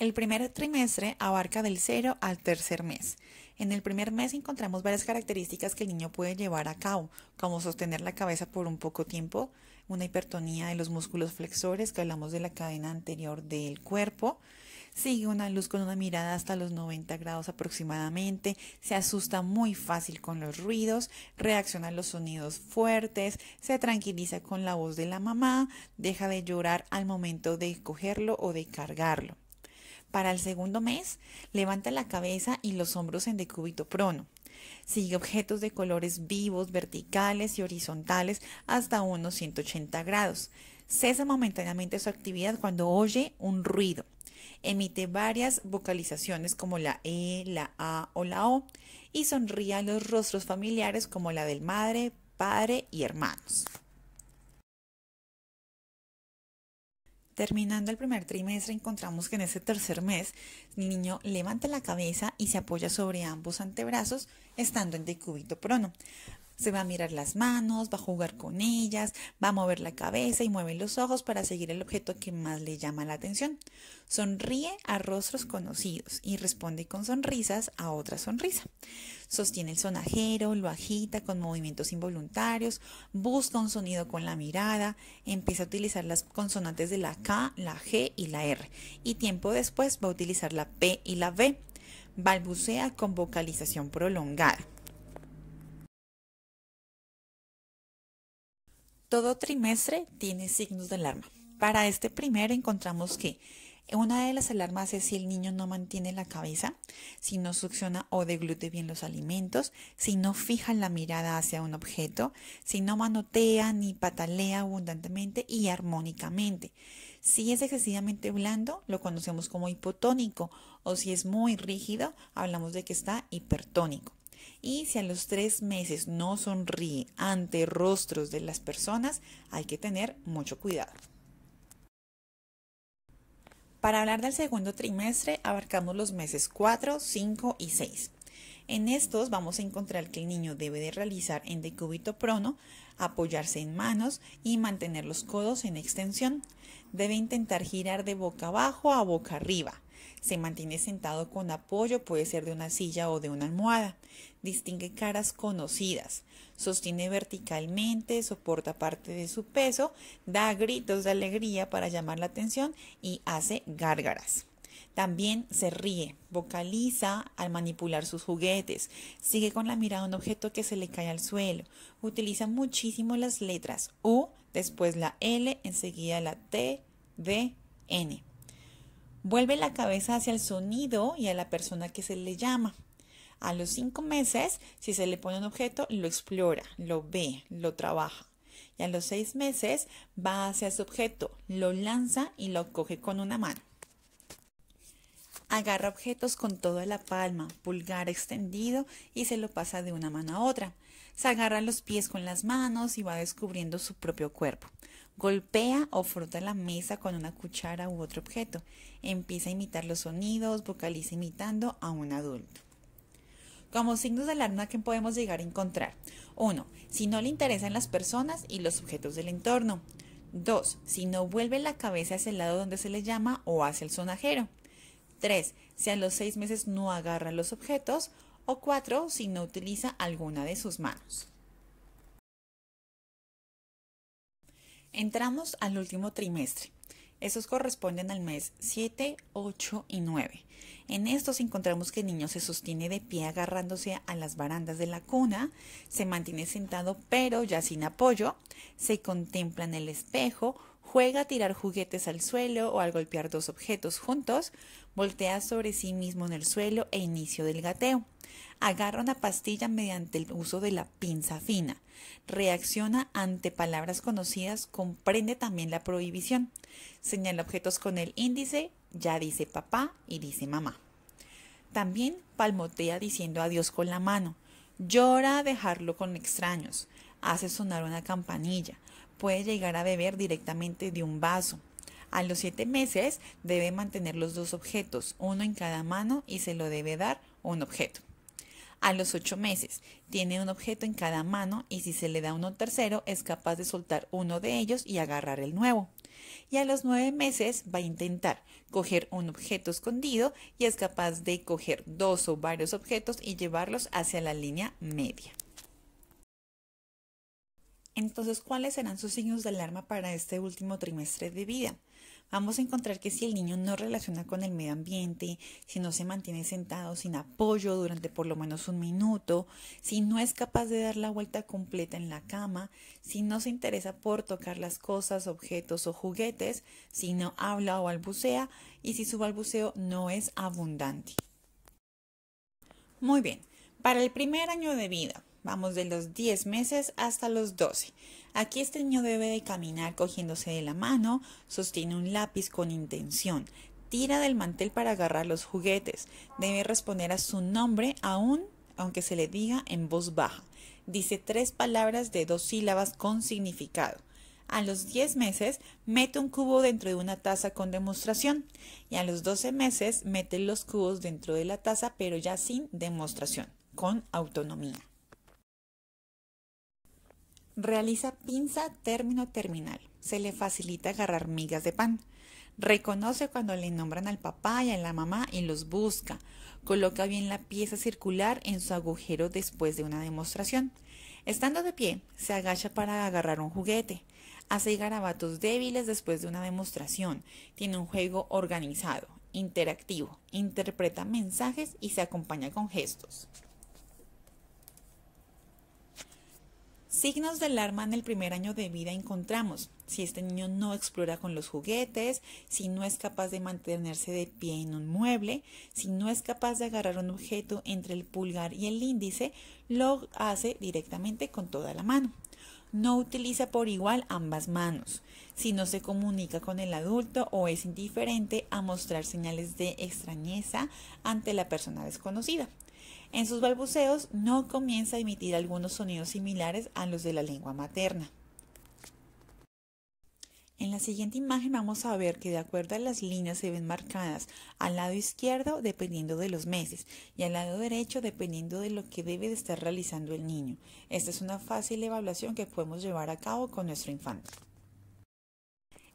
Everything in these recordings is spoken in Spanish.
El primer trimestre abarca del cero al tercer mes. En el primer mes encontramos varias características que el niño puede llevar a cabo, como sostener la cabeza por un poco tiempo, una hipertonía de los músculos flexores, que hablamos de la cadena anterior del cuerpo, sigue una luz con una mirada hasta los 90 grados aproximadamente, se asusta muy fácil con los ruidos, reacciona a los sonidos fuertes, se tranquiliza con la voz de la mamá, deja de llorar al momento de cogerlo o de cargarlo. Para el segundo mes, levanta la cabeza y los hombros en decúbito prono. Sigue objetos de colores vivos, verticales y horizontales hasta unos 180 grados. Cesa momentáneamente su actividad cuando oye un ruido. Emite varias vocalizaciones como la E, la A o la O y sonríe a los rostros familiares como la del madre, padre y hermanos. Terminando el primer trimestre, encontramos que en ese tercer mes el niño levanta la cabeza y se apoya sobre ambos antebrazos, estando en decúbito prono se va a mirar las manos, va a jugar con ellas, va a mover la cabeza y mueve los ojos para seguir el objeto que más le llama la atención. Sonríe a rostros conocidos y responde con sonrisas a otra sonrisa. Sostiene el sonajero, lo agita con movimientos involuntarios, busca un sonido con la mirada, empieza a utilizar las consonantes de la K, la G y la R y tiempo después va a utilizar la P y la V. Balbucea con vocalización prolongada. Todo trimestre tiene signos de alarma. Para este primer encontramos que una de las alarmas es si el niño no mantiene la cabeza, si no succiona o deglute bien los alimentos, si no fija la mirada hacia un objeto, si no manotea ni patalea abundantemente y armónicamente. Si es excesivamente blando, lo conocemos como hipotónico, o si es muy rígido, hablamos de que está hipertónico. Y si a los tres meses no sonríe ante rostros de las personas, hay que tener mucho cuidado. Para hablar del segundo trimestre, abarcamos los meses 4, 5 y 6. En estos vamos a encontrar que el niño debe de realizar en decúbito prono, apoyarse en manos y mantener los codos en extensión. Debe intentar girar de boca abajo a boca arriba. Se mantiene sentado con apoyo, puede ser de una silla o de una almohada. Distingue caras conocidas. Sostiene verticalmente, soporta parte de su peso, da gritos de alegría para llamar la atención y hace gárgaras. También se ríe, vocaliza al manipular sus juguetes, sigue con la mirada un objeto que se le cae al suelo, utiliza muchísimo las letras U, después la L, enseguida la T, D, N. Vuelve la cabeza hacia el sonido y a la persona que se le llama. A los cinco meses, si se le pone un objeto, lo explora, lo ve, lo trabaja. Y a los seis meses va hacia su objeto, lo lanza y lo coge con una mano. Agarra objetos con toda la palma, pulgar extendido y se lo pasa de una mano a otra. Se agarra los pies con las manos y va descubriendo su propio cuerpo. Golpea o frota la mesa con una cuchara u otro objeto. Empieza a imitar los sonidos, vocaliza imitando a un adulto. Como signos de alarma que podemos llegar a encontrar. 1. Si no le interesan las personas y los objetos del entorno. 2. Si no vuelve la cabeza hacia el lado donde se le llama o hacia el sonajero. 3. Si a los 6 meses no agarra los objetos. O 4. Si no utiliza alguna de sus manos. Entramos al último trimestre. Esos corresponden al mes 7, 8 y 9. En estos encontramos que el niño se sostiene de pie agarrándose a las barandas de la cuna, se mantiene sentado pero ya sin apoyo, se contempla en el espejo Juega a tirar juguetes al suelo o al golpear dos objetos juntos. Voltea sobre sí mismo en el suelo e inicio del gateo. Agarra una pastilla mediante el uso de la pinza fina. Reacciona ante palabras conocidas. Comprende también la prohibición. Señala objetos con el índice. Ya dice papá y dice mamá. También palmotea diciendo adiós con la mano. Llora a dejarlo con extraños hace sonar una campanilla. Puede llegar a beber directamente de un vaso. A los siete meses debe mantener los dos objetos, uno en cada mano y se lo debe dar un objeto. A los ocho meses tiene un objeto en cada mano y si se le da uno tercero es capaz de soltar uno de ellos y agarrar el nuevo. Y a los nueve meses va a intentar coger un objeto escondido y es capaz de coger dos o varios objetos y llevarlos hacia la línea media. Entonces, ¿cuáles serán sus signos de alarma para este último trimestre de vida? Vamos a encontrar que si el niño no relaciona con el medio ambiente, si no se mantiene sentado sin apoyo durante por lo menos un minuto, si no es capaz de dar la vuelta completa en la cama, si no se interesa por tocar las cosas, objetos o juguetes, si no habla o balbucea y si su balbuceo no es abundante. Muy bien, para el primer año de vida, Vamos de los 10 meses hasta los 12. Aquí este niño debe de caminar cogiéndose de la mano, sostiene un lápiz con intención, tira del mantel para agarrar los juguetes, debe responder a su nombre aún aunque se le diga en voz baja. Dice tres palabras de dos sílabas con significado. A los 10 meses mete un cubo dentro de una taza con demostración y a los 12 meses mete los cubos dentro de la taza pero ya sin demostración, con autonomía. Realiza pinza término terminal. Se le facilita agarrar migas de pan. Reconoce cuando le nombran al papá y a la mamá y los busca. Coloca bien la pieza circular en su agujero después de una demostración. Estando de pie, se agacha para agarrar un juguete. Hace garabatos débiles después de una demostración. Tiene un juego organizado, interactivo, interpreta mensajes y se acompaña con gestos. Signos de alarma en el primer año de vida encontramos si este niño no explora con los juguetes, si no es capaz de mantenerse de pie en un mueble, si no es capaz de agarrar un objeto entre el pulgar y el índice, lo hace directamente con toda la mano. No utiliza por igual ambas manos. Si no se comunica con el adulto o es indiferente a mostrar señales de extrañeza ante la persona desconocida. En sus balbuceos no comienza a emitir algunos sonidos similares a los de la lengua materna. En la siguiente imagen vamos a ver que de acuerdo a las líneas se ven marcadas al lado izquierdo dependiendo de los meses y al lado derecho dependiendo de lo que debe de estar realizando el niño. Esta es una fácil evaluación que podemos llevar a cabo con nuestro infante.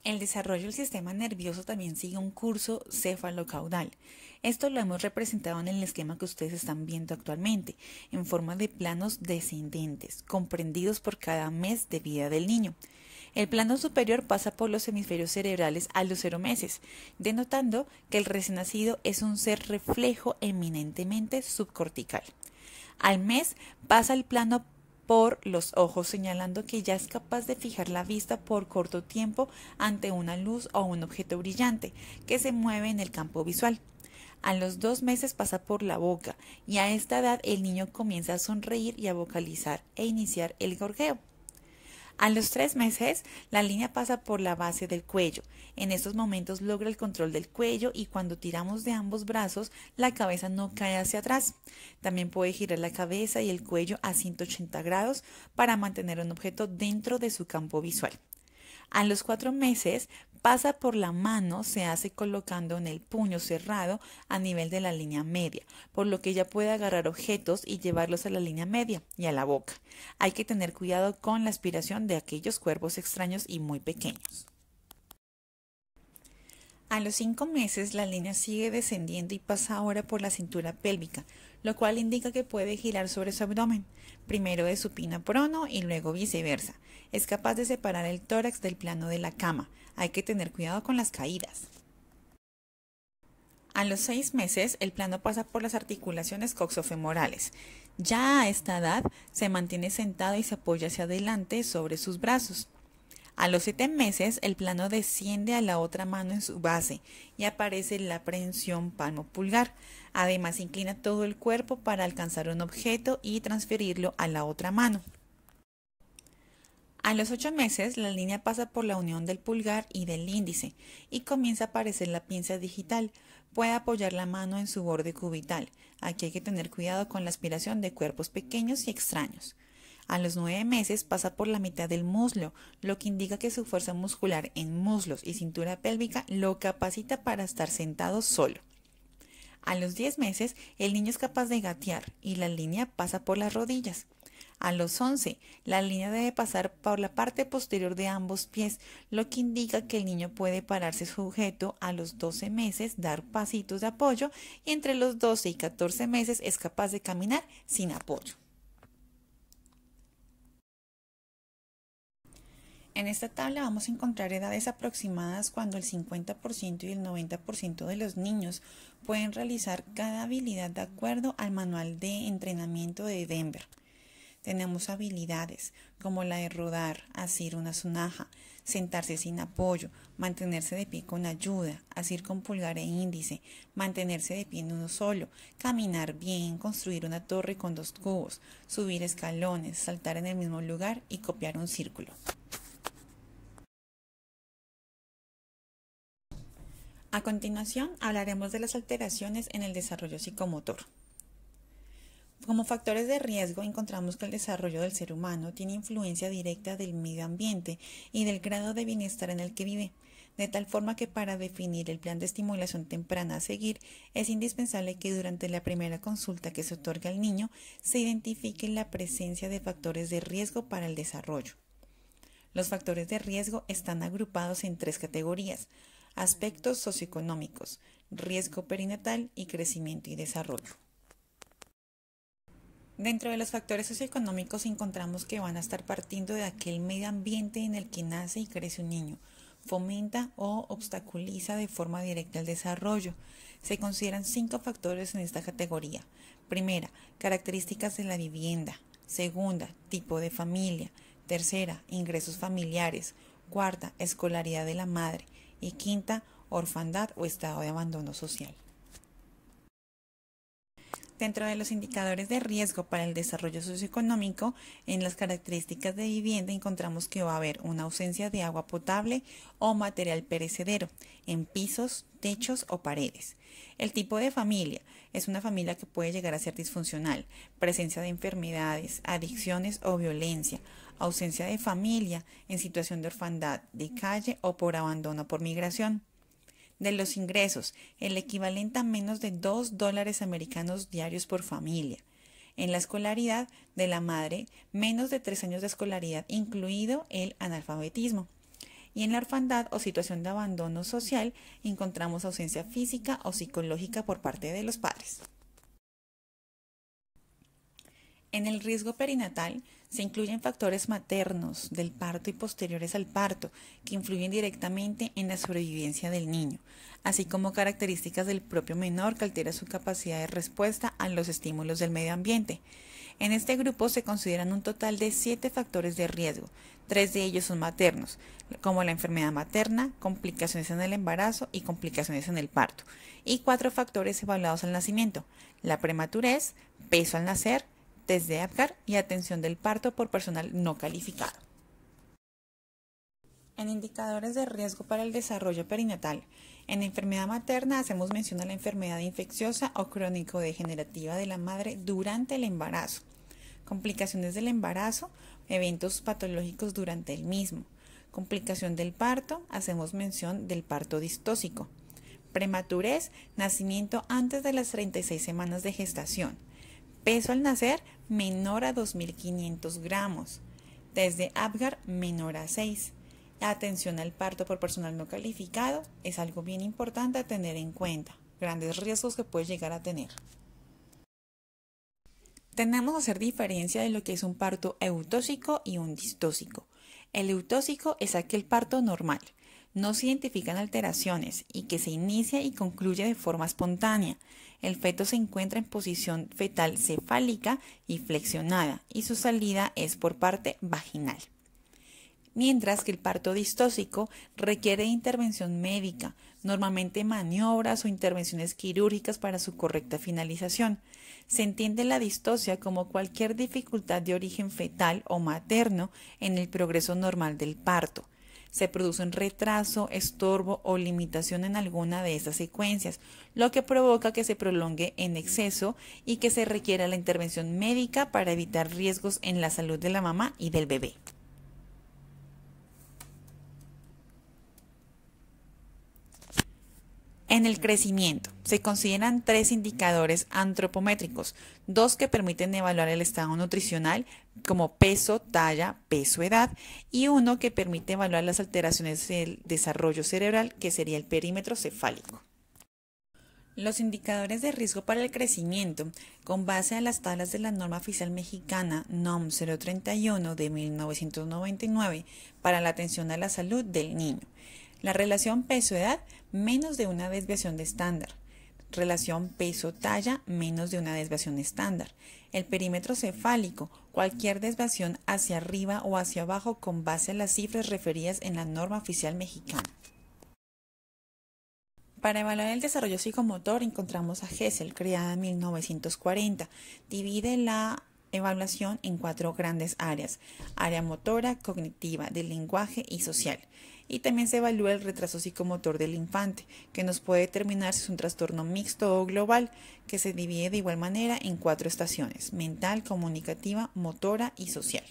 El desarrollo del sistema nervioso también sigue un curso cefalocaudal. Esto lo hemos representado en el esquema que ustedes están viendo actualmente, en forma de planos descendentes, comprendidos por cada mes de vida del niño. El plano superior pasa por los hemisferios cerebrales a los cero meses, denotando que el recién nacido es un ser reflejo eminentemente subcortical. Al mes pasa el plano por los ojos, señalando que ya es capaz de fijar la vista por corto tiempo ante una luz o un objeto brillante que se mueve en el campo visual. A los dos meses pasa por la boca y a esta edad el niño comienza a sonreír y a vocalizar e iniciar el gorjeo. A los tres meses, la línea pasa por la base del cuello. En estos momentos logra el control del cuello y cuando tiramos de ambos brazos, la cabeza no cae hacia atrás. También puede girar la cabeza y el cuello a 180 grados para mantener un objeto dentro de su campo visual. A los cuatro meses pasa por la mano se hace colocando en el puño cerrado a nivel de la línea media, por lo que ella puede agarrar objetos y llevarlos a la línea media y a la boca. Hay que tener cuidado con la aspiración de aquellos cuervos extraños y muy pequeños. A los cinco meses la línea sigue descendiendo y pasa ahora por la cintura pélvica, lo cual indica que puede girar sobre su abdomen, primero de supina prono y luego viceversa. Es capaz de separar el tórax del plano de la cama. Hay que tener cuidado con las caídas. A los seis meses, el plano pasa por las articulaciones coxofemorales. Ya a esta edad, se mantiene sentado y se apoya hacia adelante sobre sus brazos. A los siete meses, el plano desciende a la otra mano en su base y aparece la prensión palmo-pulgar. Además, inclina todo el cuerpo para alcanzar un objeto y transferirlo a la otra mano. A los ocho meses, la línea pasa por la unión del pulgar y del índice y comienza a aparecer la pinza digital. Puede apoyar la mano en su borde cubital. Aquí hay que tener cuidado con la aspiración de cuerpos pequeños y extraños. A los nueve meses pasa por la mitad del muslo, lo que indica que su fuerza muscular en muslos y cintura pélvica lo capacita para estar sentado solo. A los 10 meses, el niño es capaz de gatear y la línea pasa por las rodillas. A los 11, la línea debe pasar por la parte posterior de ambos pies, lo que indica que el niño puede pararse sujeto a los 12 meses, dar pasitos de apoyo y entre los 12 y 14 meses es capaz de caminar sin apoyo. En esta tabla vamos a encontrar edades aproximadas cuando el 50% y el 90% de los niños pueden realizar cada habilidad de acuerdo al manual de entrenamiento de Denver. Tenemos habilidades como la de rodar, asir una sonaja, sentarse sin apoyo, mantenerse de pie con ayuda, asir con pulgar e índice, mantenerse de pie en uno solo, caminar bien, construir una torre con dos cubos, subir escalones, saltar en el mismo lugar y copiar un círculo. A continuación, hablaremos de las alteraciones en el desarrollo psicomotor. Como factores de riesgo encontramos que el desarrollo del ser humano tiene influencia directa del medio ambiente y del grado de bienestar en el que vive, de tal forma que para definir el plan de estimulación temprana a seguir es indispensable que durante la primera consulta que se otorga al niño se identifique la presencia de factores de riesgo para el desarrollo. Los factores de riesgo están agrupados en tres categorías, aspectos socioeconómicos, riesgo perinatal y crecimiento y desarrollo. Dentro de los factores socioeconómicos encontramos que van a estar partiendo de aquel medio ambiente en el que nace y crece un niño. Fomenta o obstaculiza de forma directa el desarrollo. Se consideran cinco factores en esta categoría. Primera, características de la vivienda. Segunda, tipo de familia. Tercera, ingresos familiares. Cuarta, escolaridad de la madre y quinta, orfandad o estado de abandono social. Dentro de los indicadores de riesgo para el desarrollo socioeconómico, en las características de vivienda encontramos que va a haber una ausencia de agua potable o material perecedero en pisos, techos o paredes. El tipo de familia es una familia que puede llegar a ser disfuncional, presencia de enfermedades, adicciones o violencia, ausencia de familia, en situación de orfandad, de calle o por abandono por migración. De los ingresos, el equivalente a menos de 2 dólares americanos diarios por familia. En la escolaridad de la madre, menos de 3 años de escolaridad, incluido el analfabetismo. Y en la orfandad o situación de abandono social, encontramos ausencia física o psicológica por parte de los padres. En el riesgo perinatal se incluyen factores maternos del parto y posteriores al parto que influyen directamente en la sobrevivencia del niño, así como características del propio menor que altera su capacidad de respuesta a los estímulos del medio ambiente. En este grupo se consideran un total de siete factores de riesgo. Tres de ellos son maternos, como la enfermedad materna, complicaciones en el embarazo y complicaciones en el parto. Y cuatro factores evaluados al nacimiento, la prematurez, peso al nacer, test de y atención del parto por personal no calificado. En indicadores de riesgo para el desarrollo perinatal, en enfermedad materna hacemos mención a la enfermedad infecciosa o crónico-degenerativa de la madre durante el embarazo, complicaciones del embarazo, eventos patológicos durante el mismo, complicación del parto, hacemos mención del parto distósico, prematurez, nacimiento antes de las 36 semanas de gestación, Peso al nacer menor a 2.500 gramos. Desde Apgar menor a 6. atención al parto por personal no calificado es algo bien importante a tener en cuenta. Grandes riesgos que puede llegar a tener. Tenemos que hacer diferencia de lo que es un parto eutóxico y un distóxico. El eutóxico es aquel parto normal, no se identifican alteraciones y que se inicia y concluye de forma espontánea. El feto se encuentra en posición fetal cefálica y flexionada y su salida es por parte vaginal. Mientras que el parto distósico requiere intervención médica, normalmente maniobras o intervenciones quirúrgicas para su correcta finalización. Se entiende la distosia como cualquier dificultad de origen fetal o materno en el progreso normal del parto se produce un retraso, estorbo o limitación en alguna de estas secuencias, lo que provoca que se prolongue en exceso y que se requiera la intervención médica para evitar riesgos en la salud de la mamá y del bebé. En el crecimiento, se consideran tres indicadores antropométricos, dos que permiten evaluar el estado nutricional como peso, talla, peso, edad, y uno que permite evaluar las alteraciones del desarrollo cerebral, que sería el perímetro cefálico. Los indicadores de riesgo para el crecimiento, con base a las tablas de la norma oficial mexicana NOM 031 de 1999 para la atención a la salud del niño. La relación peso-edad menos de una desviación de estándar. Relación peso-talla, menos de una desviación estándar. El perímetro cefálico, cualquier desviación hacia arriba o hacia abajo con base a las cifras referidas en la norma oficial mexicana. Para evaluar el desarrollo psicomotor encontramos a Hessel, creada en 1940. Divide la evaluación en cuatro grandes áreas, área motora, cognitiva, del lenguaje y social y también se evalúa el retraso psicomotor del infante, que nos puede determinar si es un trastorno mixto o global, que se divide de igual manera en cuatro estaciones, mental, comunicativa, motora y social.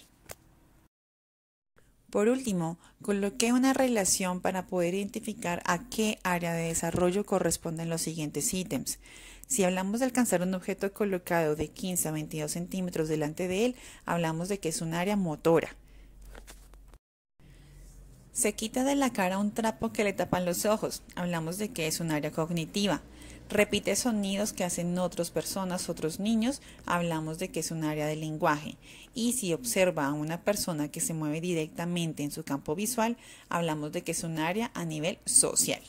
Por último, coloqué una relación para poder identificar a qué área de desarrollo corresponden los siguientes ítems. Si hablamos de alcanzar un objeto colocado de 15 a 22 centímetros delante de él, hablamos de que es un área motora. Se quita de la cara un trapo que le tapan los ojos. Hablamos de que es un área cognitiva. Repite sonidos que hacen otras personas, otros niños. Hablamos de que es un área de lenguaje. Y si observa a una persona que se mueve directamente en su campo visual, hablamos de que es un área a nivel social.